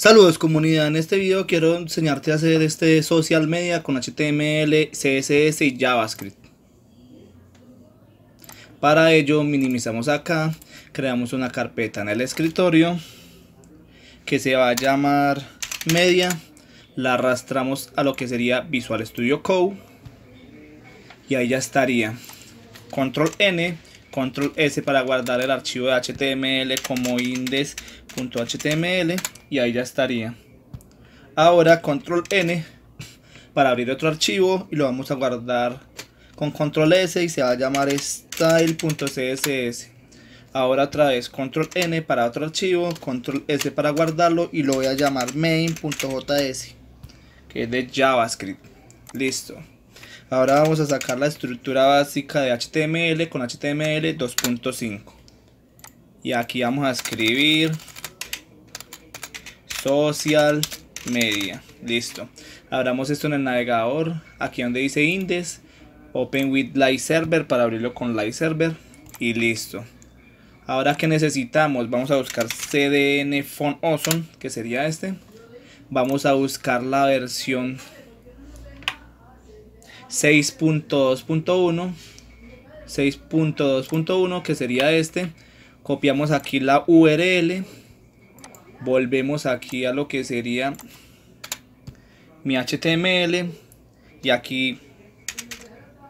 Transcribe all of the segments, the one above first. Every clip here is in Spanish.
Saludos comunidad, en este video quiero enseñarte a hacer este social media con HTML, CSS y JavaScript. Para ello minimizamos acá, creamos una carpeta en el escritorio que se va a llamar media, la arrastramos a lo que sería Visual Studio Code y ahí ya estaría. Control N control S para guardar el archivo de HTML como index.html y ahí ya estaría. Ahora control N para abrir otro archivo y lo vamos a guardar con control S y se va a llamar style.css. Ahora otra vez control N para otro archivo, control S para guardarlo y lo voy a llamar main.js que es de JavaScript. Listo. Ahora vamos a sacar la estructura básica de HTML con HTML 2.5. Y aquí vamos a escribir social media. Listo. Abramos esto en el navegador. Aquí donde dice index. Open with live server para abrirlo con live server. Y listo. Ahora que necesitamos, vamos a buscar CDN Font Awesome, que sería este. Vamos a buscar la versión 6.2.1, 6.2.1 que sería este. Copiamos aquí la URL, volvemos aquí a lo que sería mi HTML y aquí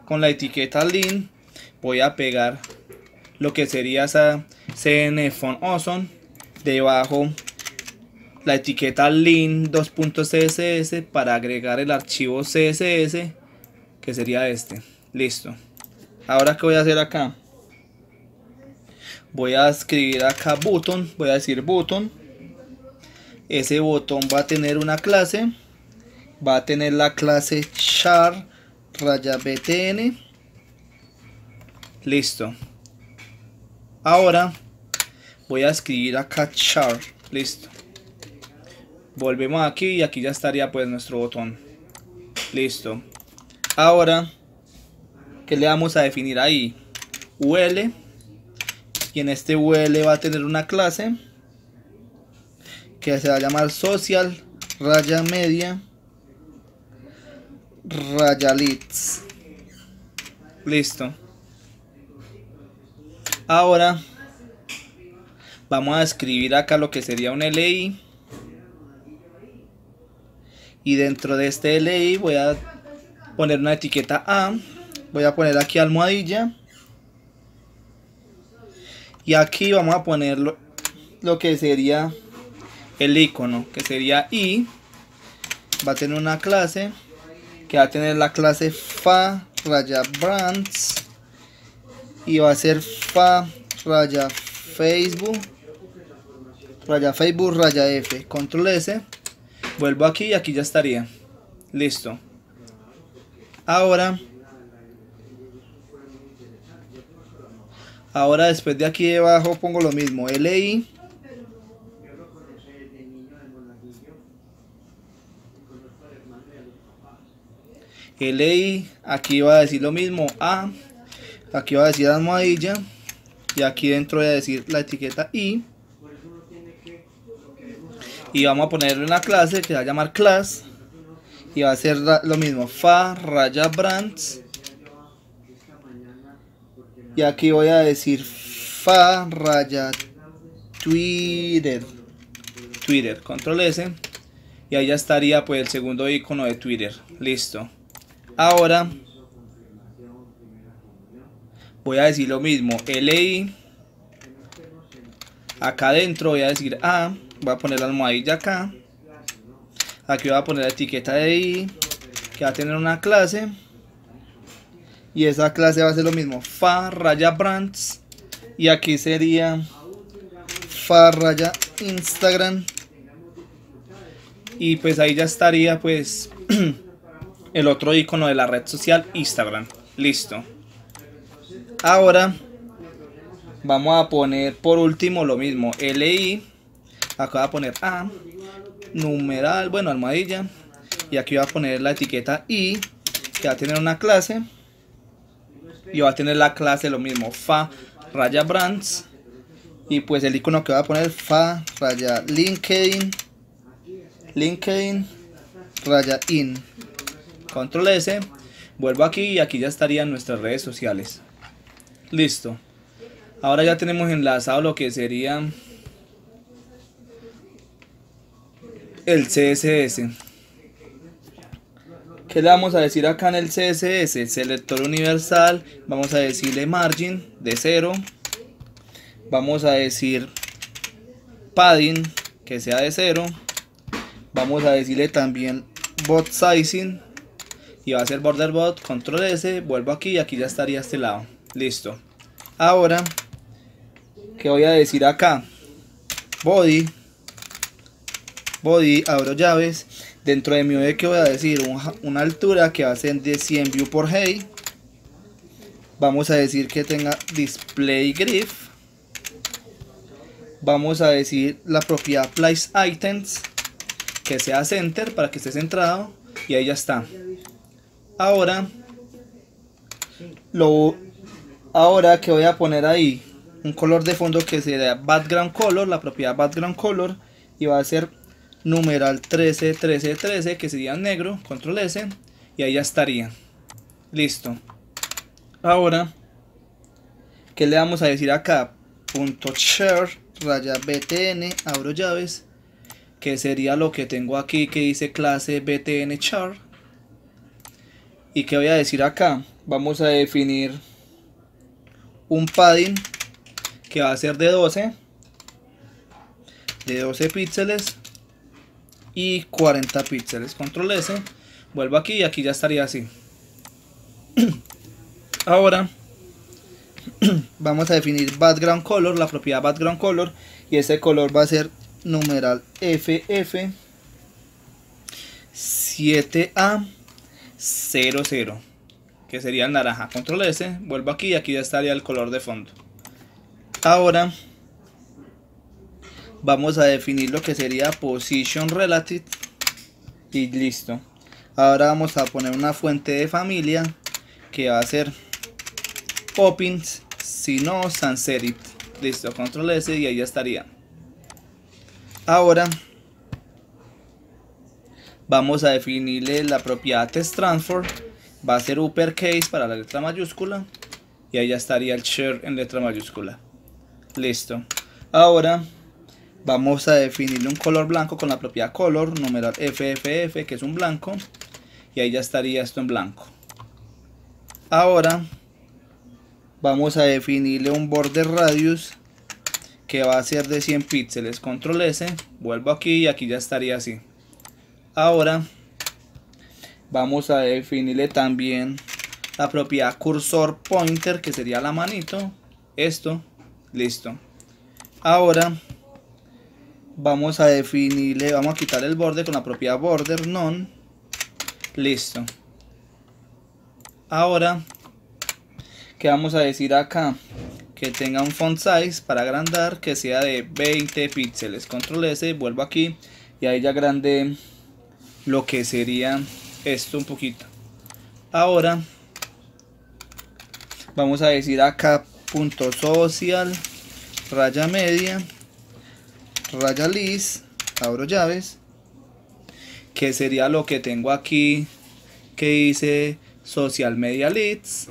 con la etiqueta link voy a pegar lo que sería esa CN Font debajo la etiqueta link 2.css para agregar el archivo css que sería este. Listo. Ahora, ¿qué voy a hacer acá? Voy a escribir acá button, voy a decir button. Ese botón va a tener una clase, va a tener la clase char raya btn. Listo. Ahora voy a escribir acá char, listo. Volvemos aquí y aquí ya estaría pues nuestro botón. Listo. Ahora, ¿qué le vamos a definir ahí? UL. Y en este UL va a tener una clase que se va a llamar social raya media raya leads. Listo. Ahora vamos a escribir acá lo que sería un LI. Y dentro de este LI voy a poner una etiqueta A, voy a poner aquí almohadilla y aquí vamos a poner lo, lo que sería el icono, que sería I, va a tener una clase que va a tener la clase fa raya brands y va a ser fa raya facebook raya facebook raya f control s vuelvo aquí y aquí ya estaría listo Ahora, ahora después de aquí debajo pongo lo mismo, LI. LI, aquí va a decir lo mismo, A, aquí va a decir almohadilla, y aquí dentro voy a decir la etiqueta I. Y vamos a ponerle una clase que va a llamar class y va a ser lo mismo fa raya brands y aquí voy a decir fa raya twitter twitter control s y ahí ya estaría pues el segundo icono de twitter listo ahora voy a decir lo mismo li acá adentro voy a decir a voy a poner la almohadilla acá Aquí voy a poner la etiqueta de I, que va a tener una clase. Y esa clase va a ser lo mismo, fa raya brands. Y aquí sería fa raya Instagram. Y pues ahí ya estaría pues el otro icono de la red social Instagram. Listo. Ahora vamos a poner por último lo mismo, li. Acá voy a poner a numeral, bueno, almohadilla. Y aquí voy a poner la etiqueta I, que va a tener una clase. Y va a tener la clase lo mismo, fa, raya brands. Y pues el icono que voy a poner, fa, raya LinkedIn, LinkedIn, raya in. Control S, vuelvo aquí y aquí ya estarían nuestras redes sociales. Listo. Ahora ya tenemos enlazado lo que sería el CSS. que le vamos a decir acá en el CSS? Selector universal, vamos a decirle margin de 0. Vamos a decir padding que sea de 0. Vamos a decirle también bot sizing y va a ser border bot, control S, vuelvo aquí y aquí ya estaría este lado. Listo. Ahora, que voy a decir acá? Body body, abro llaves. Dentro de mi OE que voy a decir una altura que va a ser de 100 view por hey. Vamos a decir que tenga display grid. Vamos a decir la propiedad place items que sea center para que esté centrado y ahí ya está. Ahora lo ahora que voy a poner ahí un color de fondo que sea background color, la propiedad background color y va a ser numeral 13 13, 13 que sería negro, control S y ahí ya estaría. Listo. Ahora, ¿qué le vamos a decir acá? Punto share, raya btn, abro llaves, que sería lo que tengo aquí que dice clase btn char. ¿Y qué voy a decir acá? Vamos a definir un padding que va a ser de 12, de 12 píxeles y 40 píxeles. Control S, vuelvo aquí y aquí ya estaría así. Ahora vamos a definir background color, la propiedad background color y ese color va a ser numeral FF 7A 00 que sería el naranja. Control S, vuelvo aquí y aquí ya estaría el color de fondo. Ahora vamos a definir lo que sería position relative y listo ahora vamos a poner una fuente de familia que va a ser Poppins Si sans serif listo control s y ahí ya estaría ahora vamos a definirle la propiedad test transform. va a ser uppercase para la letra mayúscula y ahí ya estaría el share en letra mayúscula listo ahora Vamos a definirle un color blanco con la propiedad color, numeral FFF, que es un blanco. Y ahí ya estaría esto en blanco. Ahora vamos a definirle un border radius que va a ser de 100 píxeles. Control S, vuelvo aquí y aquí ya estaría así. Ahora vamos a definirle también la propiedad cursor pointer que sería la manito. Esto, listo. Ahora vamos a definirle, vamos a quitar el borde con la propiedad border none. Listo. Ahora, ¿qué vamos a decir acá? Que tenga un font size para agrandar que sea de 20 píxeles. Control S, vuelvo aquí y ahí ya grande lo que sería esto un poquito. Ahora, vamos a decir acá punto social raya media raya list abro llaves, que sería lo que tengo aquí que dice social media leads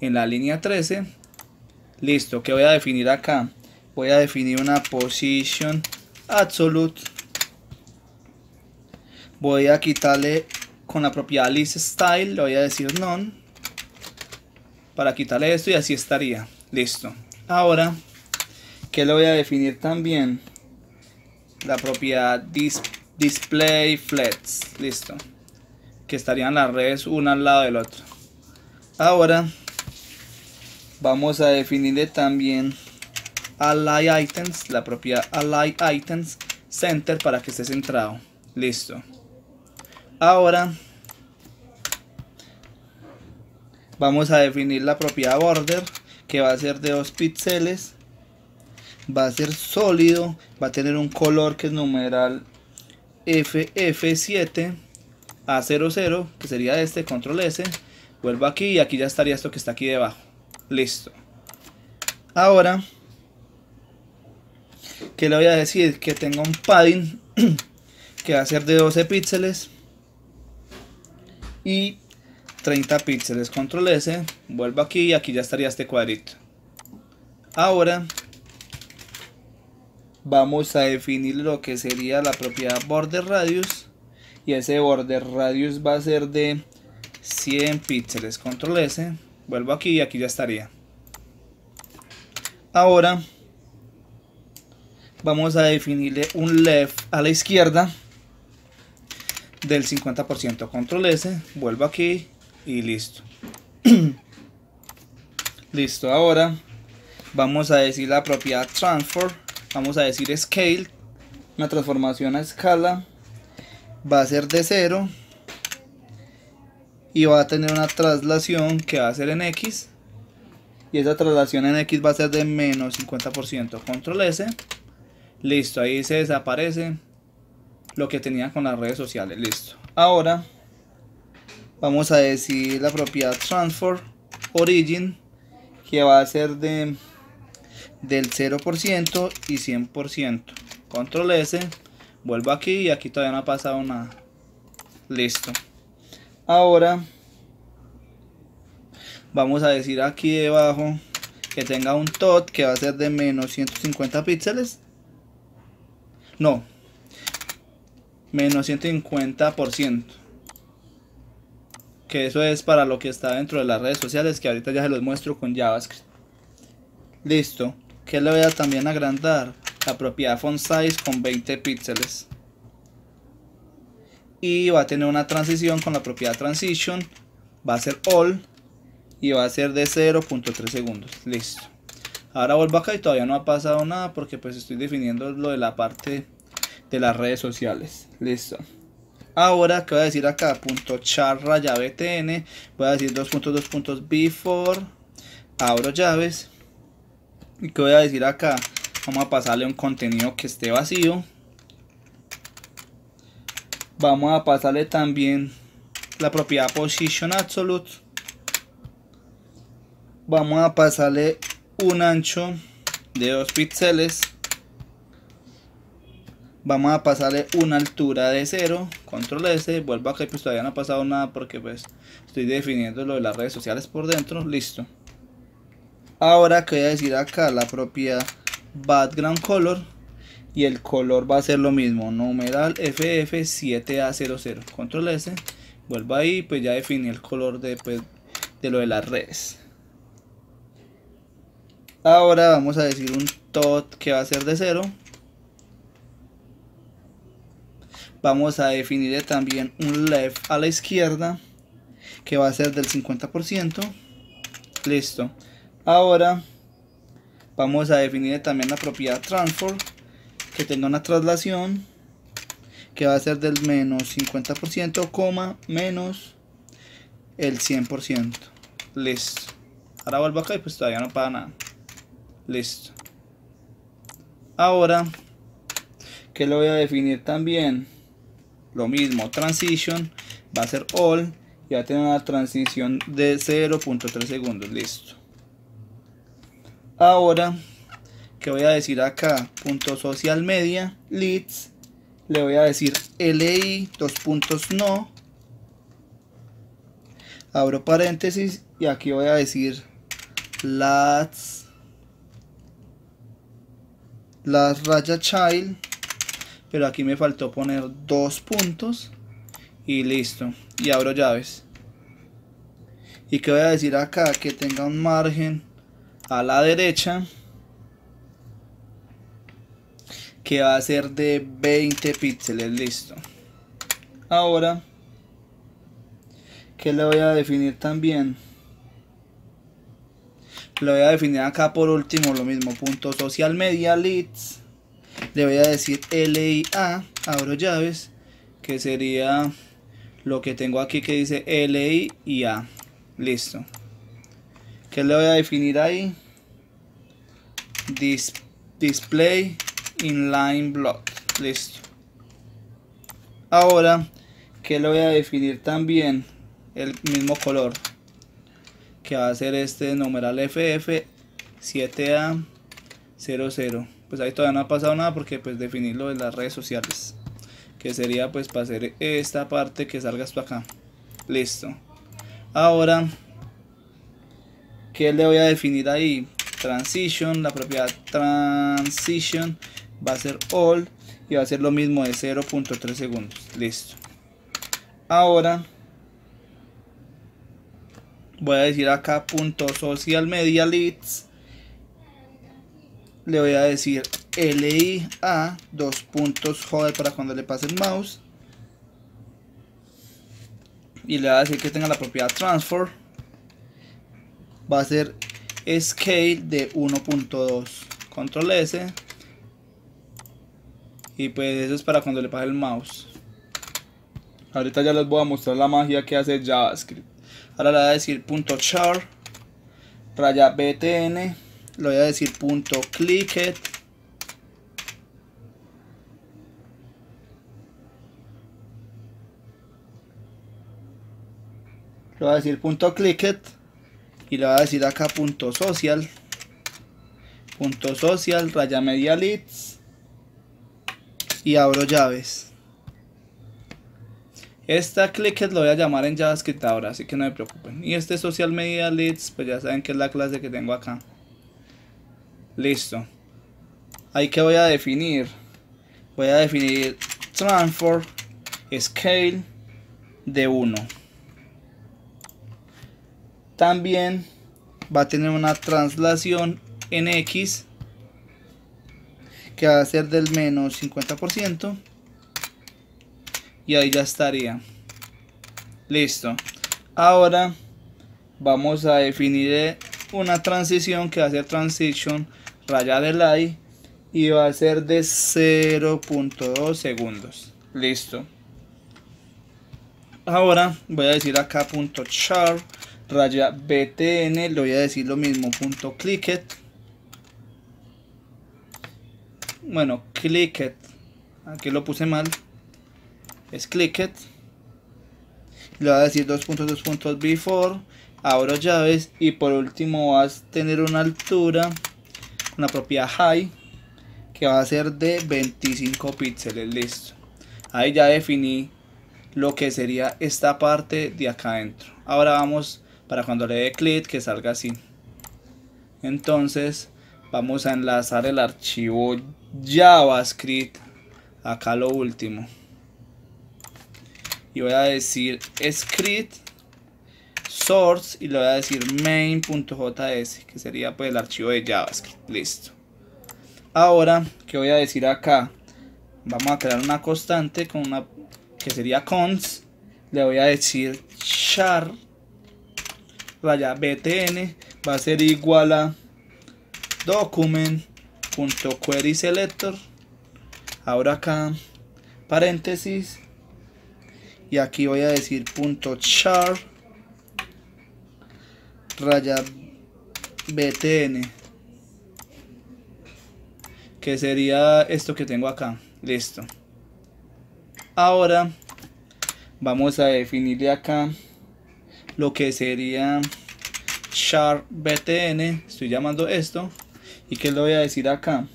en la línea 13 listo que voy a definir acá voy a definir una position absolute voy a quitarle con la propiedad list style le voy a decir none para quitarle esto y así estaría listo ahora que lo voy a definir también la propiedad display flats listo que estarían las redes una al lado del otro ahora vamos a definirle también align items la propiedad align items center para que esté centrado listo ahora vamos a definir la propiedad border que va a ser de 2 píxeles va a ser sólido, va a tener un color que es numeral FF7 A00, que sería este, control S, vuelvo aquí y aquí ya estaría esto que está aquí debajo, listo. Ahora, que le voy a decir que tengo un padding que va a ser de 12 píxeles y 30 píxeles, control S, vuelvo aquí y aquí ya estaría este cuadrito. Ahora vamos a definir lo que sería la propiedad border radius y ese border radius va a ser de 100 píxeles control s vuelvo aquí y aquí ya estaría ahora vamos a definirle un left a la izquierda del 50% control s vuelvo aquí y listo listo ahora vamos a decir la propiedad transfer vamos a decir scale, una transformación a escala, va a ser de 0 y va a tener una traslación que va a ser en X y esa traslación en X va a ser de menos 50%. Control S. Listo, ahí se desaparece lo que tenía con las redes sociales. Listo. Ahora vamos a decir la propiedad transform origin que va a ser de del 0% y 100%. Control S, vuelvo aquí y aquí todavía no ha pasado nada. Listo. Ahora vamos a decir aquí debajo que tenga un tot que va a ser de menos 150 píxeles. No, menos 150%. Que eso es para lo que está dentro de las redes sociales que ahorita ya se los muestro con JavaScript. Listo que le voy a también agrandar la propiedad font size con 20 píxeles y va a tener una transición con la propiedad transition va a ser all y va a ser de 0.3 segundos listo ahora vuelvo acá y todavía no ha pasado nada porque pues estoy definiendo lo de la parte de las redes sociales listo ahora que voy a decir acá punto char raya voy a decir before abro llaves y que voy a decir acá vamos a pasarle un contenido que esté vacío vamos a pasarle también la propiedad position absolute vamos a pasarle un ancho de 2 píxeles vamos a pasarle una altura de 0 control S, vuelvo acá y pues todavía no ha pasado nada porque pues estoy definiendo lo de las redes sociales por dentro, listo ahora que voy a decir acá la propiedad background color y el color va a ser lo mismo numeral ff7a00 control s vuelvo ahí pues ya definí el color de, pues, de lo de las redes ahora vamos a decir un tot que va a ser de 0 vamos a definir también un left a la izquierda que va a ser del 50% listo Ahora vamos a definir también la propiedad transform que tenga una traslación que va a ser del menos 50%, coma, menos el 100%. Listo. Ahora vuelvo acá y pues todavía no paga nada. Listo. Ahora, que lo voy a definir también. Lo mismo, transition va a ser all y va a tener una transición de 0.3 segundos. Listo ahora que voy a decir acá punto social media leads le voy a decir li dos puntos no abro paréntesis y aquí voy a decir las las raya child pero aquí me faltó poner dos puntos y listo y abro llaves y que voy a decir acá que tenga un margen a la derecha que va a ser de 20 píxeles listo ahora que le voy a definir también lo voy a definir acá por último lo mismo punto social media leads le voy a decir LIA abro llaves que sería lo que tengo aquí que dice A listo que le voy a definir ahí display inline block listo ahora que le voy a definir también el mismo color que va a ser este numeral ff 7a 00 pues ahí todavía no ha pasado nada porque pues definirlo en las redes sociales que sería pues para hacer esta parte que salga esto acá listo ahora le voy a definir ahí transition, la propiedad transition va a ser all y va a ser lo mismo de 0.3 segundos, listo. Ahora voy a decir acá punto social media leads le voy a decir a dos puntos joder para cuando le pase el mouse y le voy a decir que tenga la propiedad transfer va a ser scale de 1.2 control S y pues eso es para cuando le pase el mouse ahorita ya les voy a mostrar la magia que hace javascript ahora le voy a decir punto .char raya btn le voy a decir punto .clicket le voy a decir .clicket y le voy a decir acá punto social punto social raya media leads y abro llaves esta clicker lo voy a llamar en javascript ahora así que no me preocupen y este social media leads pues ya saben que es la clase que tengo acá listo ahí que voy a definir voy a definir transform scale de 1 también va a tener una translación en X que va a ser del menos 50% y ahí ya estaría listo ahora vamos a definir una transición que va a ser transition raya de y va a ser de 0.2 segundos listo ahora voy a decir acá punto char raya btn le voy a decir lo mismo punto clicket bueno clicket aquí lo puse mal es clicket le voy a decir dos puntos dos puntos before abro llaves y por último vas a tener una altura una propiedad high que va a ser de 25 píxeles listo ahí ya definí lo que sería esta parte de acá adentro ahora vamos para cuando le dé clic que salga así. Entonces vamos a enlazar el archivo JavaScript acá lo último. Y voy a decir script source y le voy a decir main.js que sería pues el archivo de JavaScript. Listo. Ahora, que voy a decir acá? Vamos a crear una constante con una que sería cons. Le voy a decir char raya btn va a ser igual a document.querySelector selector ahora acá paréntesis y aquí voy a decir punto char raya btn que sería esto que tengo acá listo ahora vamos a definirle acá lo que sería Sharp btn estoy llamando esto y que le voy a decir acá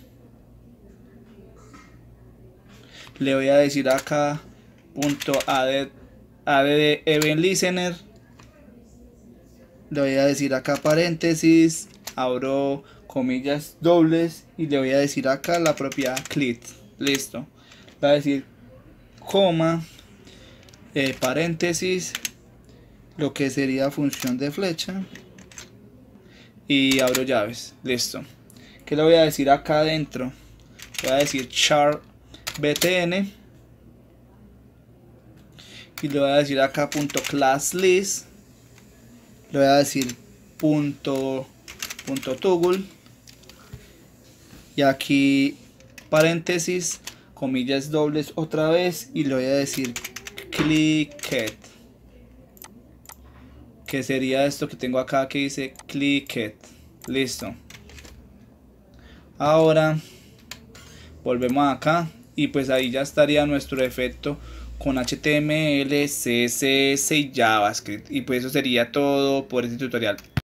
le voy a decir acá punto add, add event listener le voy a decir acá paréntesis abro comillas dobles y le voy a decir acá la propiedad click listo Va a decir coma eh, paréntesis lo que sería función de flecha y abro llaves listo que le voy a decir acá adentro voy a decir char btn y le voy a decir acá punto class list le voy a decir punto punto toggle y aquí paréntesis comillas dobles otra vez y le voy a decir clicket que sería esto que tengo acá que dice click it listo ahora volvemos acá y pues ahí ya estaría nuestro efecto con HTML, CSS y JavaScript y pues eso sería todo por este tutorial